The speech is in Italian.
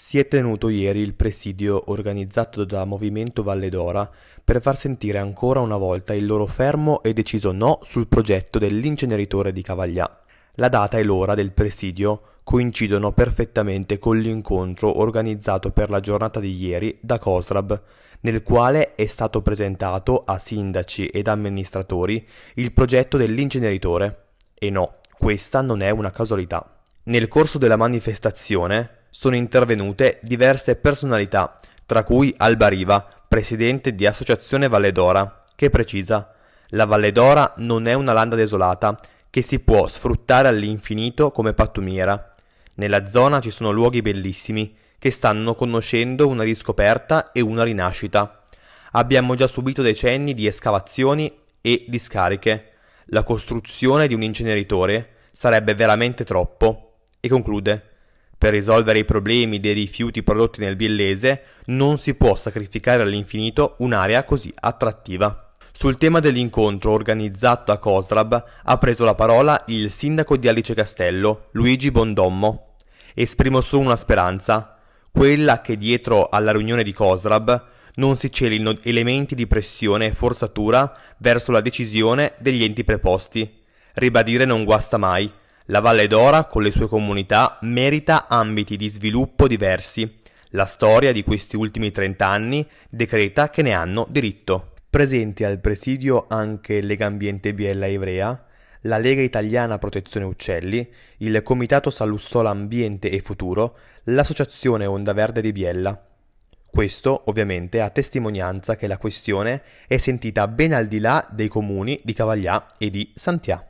Si è tenuto ieri il presidio organizzato da Movimento Valle d'Ora per far sentire ancora una volta il loro fermo e deciso no sul progetto dell'inceneritore di Cavaglià. La data e l'ora del presidio coincidono perfettamente con l'incontro organizzato per la giornata di ieri da Cosrab, nel quale è stato presentato a sindaci ed amministratori il progetto dell'inceneritore. E no, questa non è una casualità. Nel corso della manifestazione, sono intervenute diverse personalità, tra cui Alba Riva, presidente di Associazione Valle d'Ora, che precisa «La Valle d'Ora non è una landa desolata che si può sfruttare all'infinito come pattumiera. Nella zona ci sono luoghi bellissimi che stanno conoscendo una riscoperta e una rinascita. Abbiamo già subito decenni di escavazioni e discariche. La costruzione di un inceneritore sarebbe veramente troppo». E conclude per risolvere i problemi dei rifiuti prodotti nel biellese non si può sacrificare all'infinito un'area così attrattiva. Sul tema dell'incontro organizzato a Coslab ha preso la parola il sindaco di Alice Castello, Luigi Bondommo. Esprimo solo una speranza, quella che dietro alla riunione di Coslab non si celino elementi di pressione e forzatura verso la decisione degli enti preposti. Ribadire non guasta mai, la Valle d'Ora, con le sue comunità, merita ambiti di sviluppo diversi. La storia di questi ultimi trent'anni decreta che ne hanno diritto. Presenti al presidio anche Legambiente Biella Ivrea, la Lega Italiana Protezione Uccelli, il Comitato Sallussola Ambiente e Futuro, l'Associazione Onda Verde di Biella. Questo ovviamente a testimonianza che la questione è sentita ben al di là dei comuni di Cavaglià e di Santià.